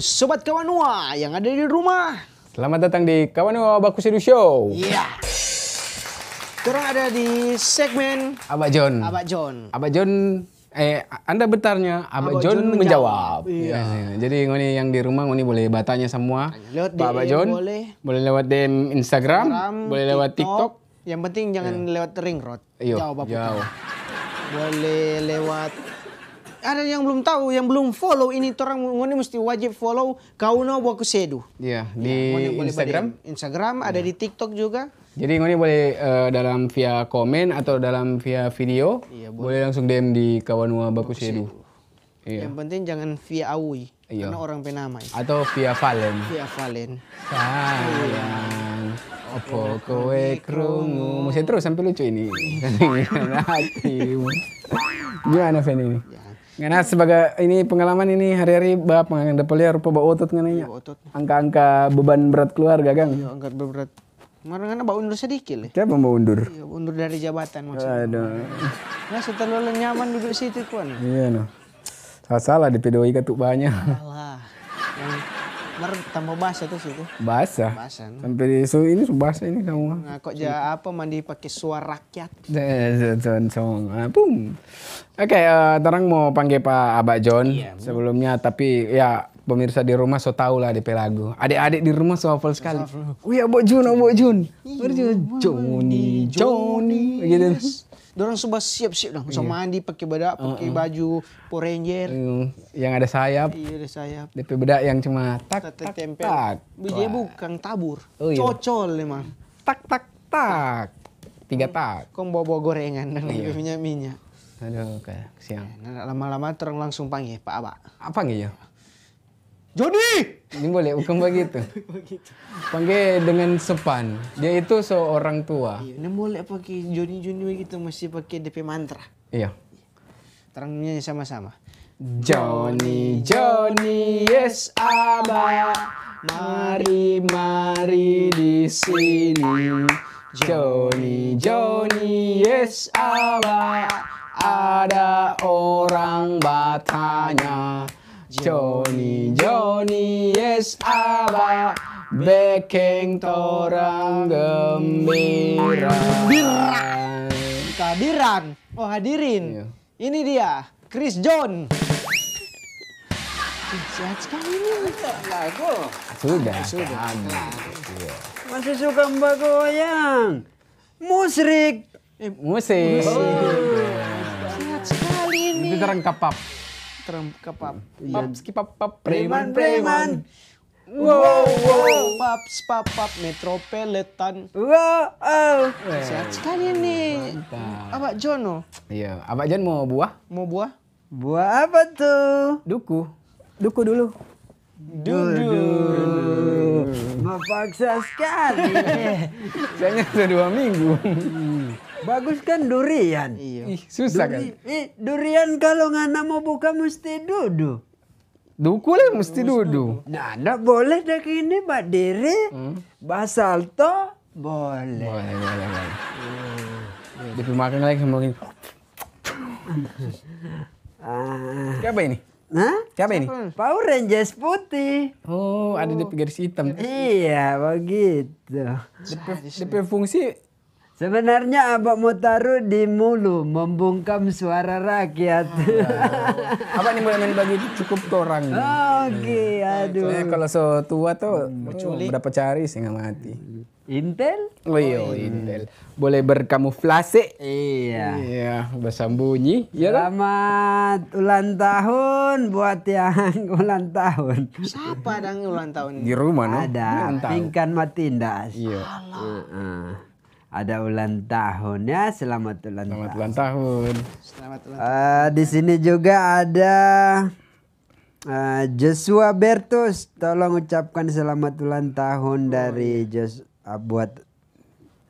Sobat Kawan Kawanua yang ada di rumah. Selamat datang di Kawan Kawanua Sidu Show. Iya. Yeah. Kita ada di segmen Abah John. Abah John. Abah John eh Anda bertanya. Abah, Abah John, John menjawab. menjawab. Iya. Ya, jadi ngoni yang di rumah ngoni boleh bertanya semua. Lewat DM Abah John. Boleh. boleh lewat DM Instagram, Instagram boleh lewat TikTok. TikTok. Yang penting jangan yeah. lewat ring road. Iya, jauh, jauh. Boleh lewat ada yang belum tahu, yang belum follow ini orang ngone mesti wajib follow Kauno Wakusedu. Iya, ya, di ya, Instagram. Di Instagram ada yeah. di TikTok juga. Jadi ngone boleh uh, dalam via komen atau dalam via video. Yeah, boleh. boleh langsung DM di Kawanua Baku Sedu. Iya. Yang penting jangan via Awi. Iya. Karena orang penama. Ya. Atau via Valen. Via Valen. Sayang. Opo iya. kowe krungu. Mesti terus sampai lucu ini. Gimana Fen ini? Ya. Karena sebagai ini pengalaman ini hari-hari bab ngang dapel rupa bau otot ngan iya, otot. Angka-angka beban berat keluarga gang. Iya, beban berat. Kemarin kan bau undur sedikit lah. Siapa mau undur? Iya, undur dari jabatan maksudnya. Aduh. Nah, setelah nyaman duduk situ kan? Iya, no. Salah-salah di pedoi tuh banyak. Salah. Mer tambah basah tuh situ. Basah. Basah. Sampai di so ini basah ini kamu. Nah, kok ja apa mandi pakai suara rakyat. Song. Boom. Oke, eh, terang mau panggil Pak Abak John iya, sebelumnya tapi ya pemirsa di rumah so tau lah di pelagu Adik-adik di rumah so hafal sekali. Oh iya, iya bu Jun, bu Jun. Joni, Joni. Begitu orang semua siap-siap dong. Sama iya. mandi pakai bedak, uh-uh. pakai uh -uh. baju Power Ranger. Yang ada sayap. Iya, ada sayap. DP bedak yang cuma tak tak tempel. tak. Dia bukan tabur. Oh, iya. Cocol memang, Tak tak tak. Tiga tak. Kau bawa-bawa gorengan dan iya. minyak-minyak. Aduh, kayak siang. Nah, lama-lama terang langsung panggil Pak Abak. Apa panggil ya? Jody. Ini boleh, bukan begitu. begitu. Panggil dengan sepan. Dia itu seorang tua. Iya, ini boleh pakai joni Jody begitu, mesti pakai DP mantra. Iya. Terangnya sama-sama. Joni-Joni yes abah. Mari, mari di sini. Joni-Joni yes abah. Ada orang batanya. Joni Joni yes aba Bekeng torang gembira Kehadiran Oh hadirin iya. Ini dia Chris John Sehat sekali ini Lagu Sudah Sudah iya. Masih suka mbak goyang Musrik eh, Musik, Musik. Oh. Sehat sekali ini Itu terang kapap Terungkap iya. paps kipap pap pap. preman preman. Wow, wow, pap pap metropolitan. Wow, sehat sekali nih. Abah John oh. Iya, abah John mau buah? Mau buah? Buah apa tuh? Duku. Duku dulu. dudu. Mau paksa sekali. Saya sudah dua minggu. Bagus kan durian. Iya. Ih, susah Duri, kan. Ih, durian kalau ngana mau buka mesti duduk. Duku lah mesti duduk. Nah, ndak boleh dah kini Diri. Hmm. Basalto boleh. Boleh, boleh, boleh. Hmm. makan lagi sama gini. Ah. Siapa ini? Hah? Siapa ini? Power Rangers putih. Oh, ada di garis hitam. Iya, begitu. Dipi fungsi Sebenarnya Abang mau taruh di mulu membungkam suara rakyat. Apa nih ini mau main bagi cukup orang. Oh, Oke, okay, iya. aduh. Soalnya kalau so tua tuh hmm, oh, berapa cari sih mati. Intel? Oh iya, oh, iya. Intel. Boleh berkamuflase. Iya. Iya, bersambunyi. Ya Selamat ulang tahun buat yang ulang tahun. Siapa yang ulang tahun? Di rumah no? Ada. Pingkan Matindas. Iya. Uh -uh ada ulang tahunnya. Selamat ulang Selamat tahun. ulang tahun. Selamat ulang eh, tahun. Uh, di sini juga ada uh, Joshua Bertus. Tolong ucapkan selamat ulang tahun oh, dari iya. Jos uh, buat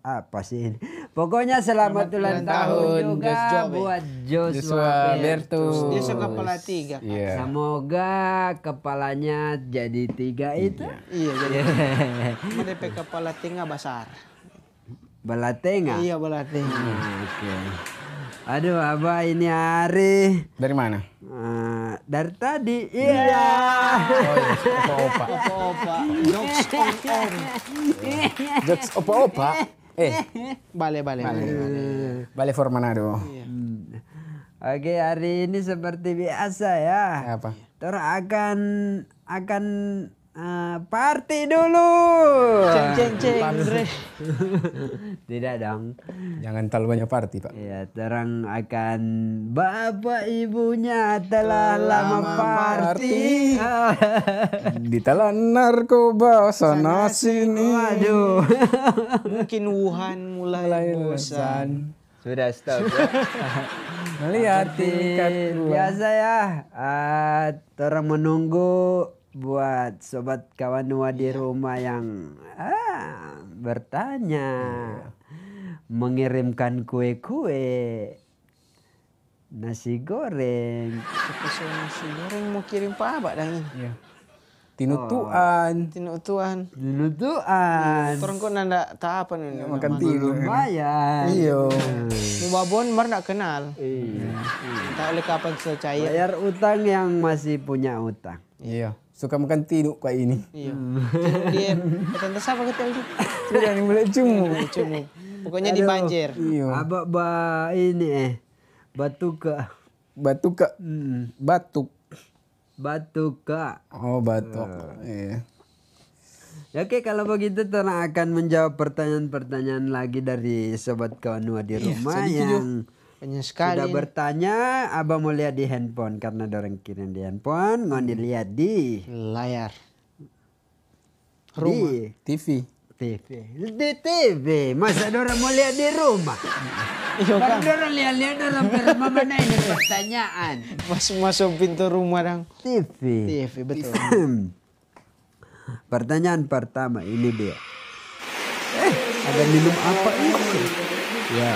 apa sih ini? Pokoknya selamat, selamat ulang tahun, tahun juga Joshua, buat Joshua, Joshua Bertus. Dia suka kepala tiga. Kan? Iya. Yeah. Semoga kepalanya jadi tiga itu. Iya, yeah. yeah, jadi. kepala tiga besar. Balatenga. Iya, Balatenga. Oh, oke. Okay. Aduh, Abah ini hari. Dari mana? Uh, dari tadi. Iya. Yeah. Oh, iya, Opa-opa. Opa-opa. Jokes on air. Jokes opa-opa. Eh. Bale, bale. Bale, bale. bale for Manado. Iya. Hmm. Oke, hari ini seperti biasa ya. Apa? Terus akan akan Parti ah, party dulu. Ceng ceng ah, ceng. Tidak dong. Jangan terlalu banyak party pak. Ya terang akan bapak ibunya telah lama, lama party. party. Ditelan narkoba sana, sini. Waduh. Mungkin Wuhan mulai bosan. Sudah stop. Ya. Melihat tingkat Biasa ya. Uh, ah, orang menunggu buat sobat kawan Nuwa di iya. rumah yang ah, bertanya, iya. mengirimkan kue-kue, nasi goreng. Pesan nasi goreng mau kirim apa pak dah ini. Ya. Tinutuan. Oh. Tinutuan. Tinutuan. Terus kau nanda tak apa nih. Makan tilu. Bayar. Iyo. Mau babon mar nak kenal. Iya. iya. Tak oleh kapan saya cair. Bayar utang yang masih punya utang. Iya suka makan tinu kayak ini. Iya. Hmm. Dia kata siapa kata itu? Sudah yang mulai cumu. cumu. Pokoknya di banjir. Iya. Abak ba ini eh batuka. Batuka. Hmm. Batuk. Batuka. Oh batuk. Uh. Ya, Oke kalau begitu Tona akan menjawab pertanyaan-pertanyaan lagi dari sobat kawan di iya, rumah iya, yang. juga banyak sekali sudah bertanya abah mau lihat di handphone karena dorong kirim di handphone ngon hmm. dilihat di layar rumah di TV TV di TV masa dorong mau lihat di rumah Iya kan? dorong lihat-lihat dorong rumah mana ini pertanyaan masuk masuk pintu rumah dong TV TV betul pertanyaan pertama ini dia eh ada minum apa ini ya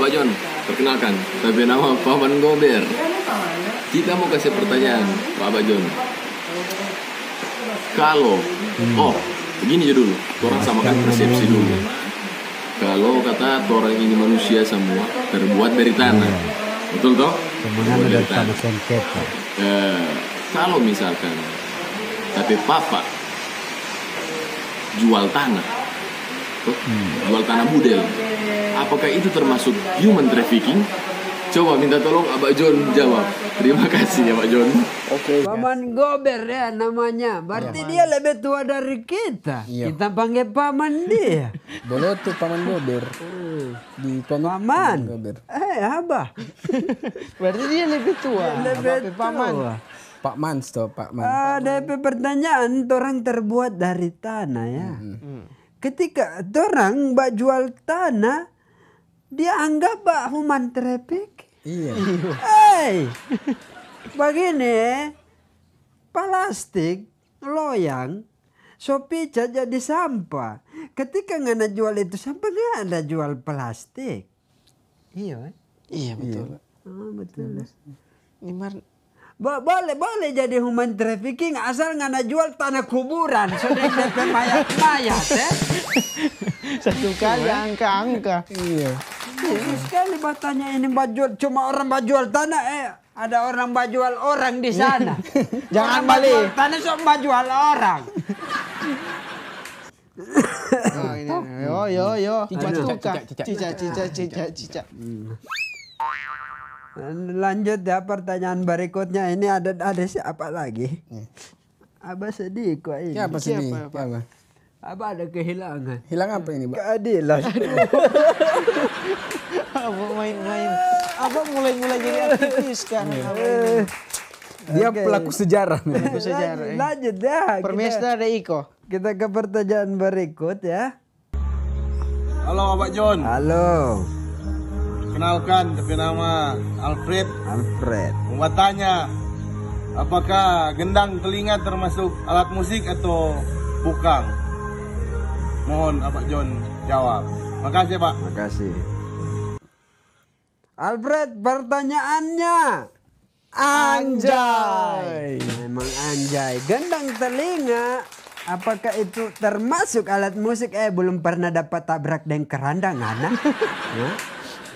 Abah John Perkenalkan, saya nama Paman Gober. Kita mau kasih pertanyaan, Pak Bajon. Kalau, oh, begini aja dulu. Orang samakan persepsi dulu. Kalau kata orang ini manusia semua terbuat dari tanah, betul toh? dari tanah. Eh, kalau misalkan, tapi Papa jual tanah, toh? Hmm. jual tanah budel, apakah itu termasuk human trafficking? Coba minta tolong Abah John jawab. Terima kasih ya Pak John. Oke. Okay, paman Gober ya namanya. Berarti ya, dia lebih tua dari kita. Iya. Kita panggil paman dia. Boleh tuh paman Gober. Hmm. Di paman. paman Gober. Eh Abah. Berarti dia lebih tua. Lebih tua. paman. Pak Mans stop Pak Mans. Ah, ada uh, pertanyaan, orang terbuat dari tanah ya. Mm Hmm. Ketika orang bak jual tanah, dianggap Pak human traffic. Iya. Hei, begini plastik loyang Sopi jadi sampah. Ketika nggak ada jual itu sampah nggak ada jual plastik. Iya. Kan? Iya betul. Iya. Oh, betul. Iya, Ini mar Bo boleh boleh jadi human trafficking asal nggak ada jual tanah kuburan sudah mayat mayat ya. Eh? Satu iya, kali angka-angka. Eh. Iya. iya ini sekali batanya ini bajual cuma orang bajual tanah eh ada orang bajual orang di sana. Jangan orang balik. Tanah sok bajual orang. oh, ini, yo yo yo. Cicak cicak cicak cicak cicak cicak. Hmm. Lanjut ya pertanyaan berikutnya ini ada ada siapa lagi? Abah sedih kok ini. Siapa sedih? Siapa? Apa? apa ada kehilangan. Hilang apa ini, pak Keadilan. apa main-main. apa mulai-mulai jadi aktivis kan. Iya. Eh, dia okay. pelaku sejarah. Pelaku sejarah. Eh. Lanjut, dah. Permesta ada Iko. Kita ke pertanyaan berikut ya. Halo Bapak John. Halo. Kenalkan tapi nama Alfred. Alfred. Mau tanya, apakah gendang telinga termasuk alat musik atau bukan? Mohon Abang John jawab. Makasih Pak. Makasih. Alfred, pertanyaannya. Anjay. Memang anjay. Gendang telinga. Apakah itu termasuk alat musik? Eh, belum pernah dapat tabrak dan keranda ngana? Ya?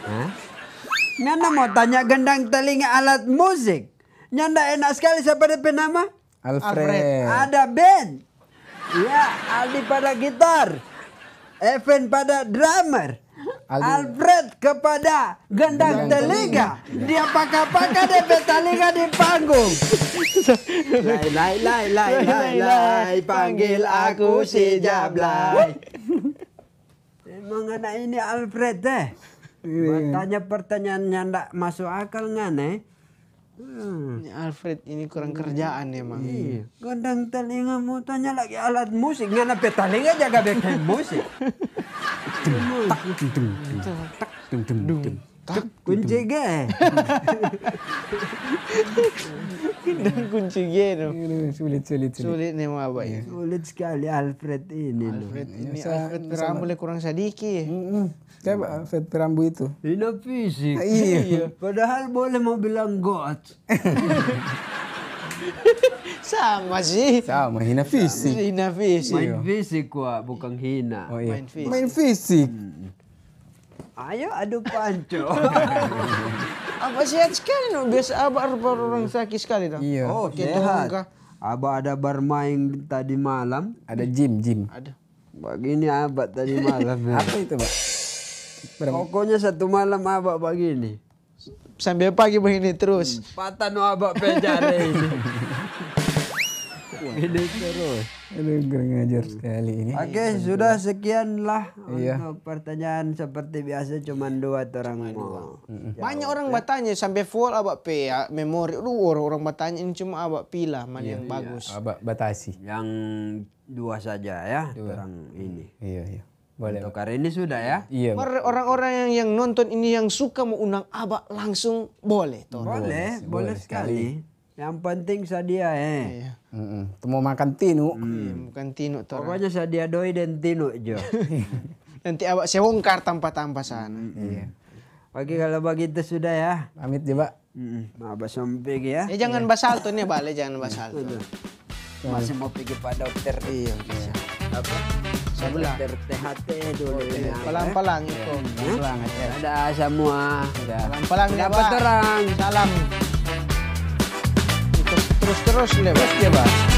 Ya? mau tanya gendang telinga alat musik. Nyanda enak sekali siapa depan nama? Alfred. Alfred. Ada band. Ya, Aldi pada gitar. Evan pada drummer. Aldi. Alfred kepada gendang telinga. Dia pakai-pakai deh petaliga di panggung. Lai lai lai lai lai lai panggil aku si Jablay. Mengenai ini Alfred deh. Tanya yang tak masuk akal nggak nih? Hmm. Alfred ini kurang hmm. kerjaan ya, Iya. Gondang telinga mu tanya lagi alat musik. Ngana telinga jaga beken musik. Tak tung tak tung tung tung. Tak kunci ge. dan kuncinya itu sulit sulit sulit sulit nih apa ya sulit sekali Alfred ini Alfred iya, ini Sa Alfred Pirambu kurang sadiki mm -mm. Alfred Pirambu itu ini fisik ah, iya. iya padahal boleh mau bilang God sama sih. Sama, hina fisik. Hina fisik. Main fisik wa, bukan hina. Oh, iya. Main fisik. Main fisik. Hmm. Ayo adu panco. apa sehat sekali no biasa abah iya. orang sakit sekali dong iya oh kita sehat abah ada bermain tadi malam ada gym gym ada begini abah tadi malam ya. apa itu pak pokoknya satu malam abah begini sampai pagi begini terus hmm. patah no abah pejare ini ini terus Aduh, kurang ajar hmm. sekali ini. Oke, okay, sudah sekianlah iya. untuk pertanyaan seperti biasa cuma dua orang. Dua. Banyak orang bertanya sampai full abak p ya, memori. Lu orang bertanya ini cuma abak pilih mana iya, yang iya. bagus. Abak batasi. Yang dua saja ya dua. orang mm. ini. Iya, iya. Boleh. Untuk hari ini sudah ya. Iya. Orang-orang yang yang nonton ini yang suka mau undang abak langsung boleh. Toh. Boleh, boleh, boleh sekali. sekali. Yang penting sadia eh. Iya. Mm mau makan tinu. Hmm. Iya, bukan tinu tuh. Pokoknya sadia doi dan tinu jo. Nanti awak sewongkar tanpa-tanpa sana. Mm -hmm. Iya. Oke kalau begitu sudah ya. Pamit coba. Mm -hmm. Abah sampai ya. Eh jangan iya. basal tuh nih eh, balik jangan basal tuh. Masih mau pergi pada dokter. Iya. iya. Apa? Sebelah. Dokter THT dulu. Pelang-pelang itu. Pelang aja. Ada semua. Pelang-pelang. Dapat terang. Salam. terus-terus lewat Jawa.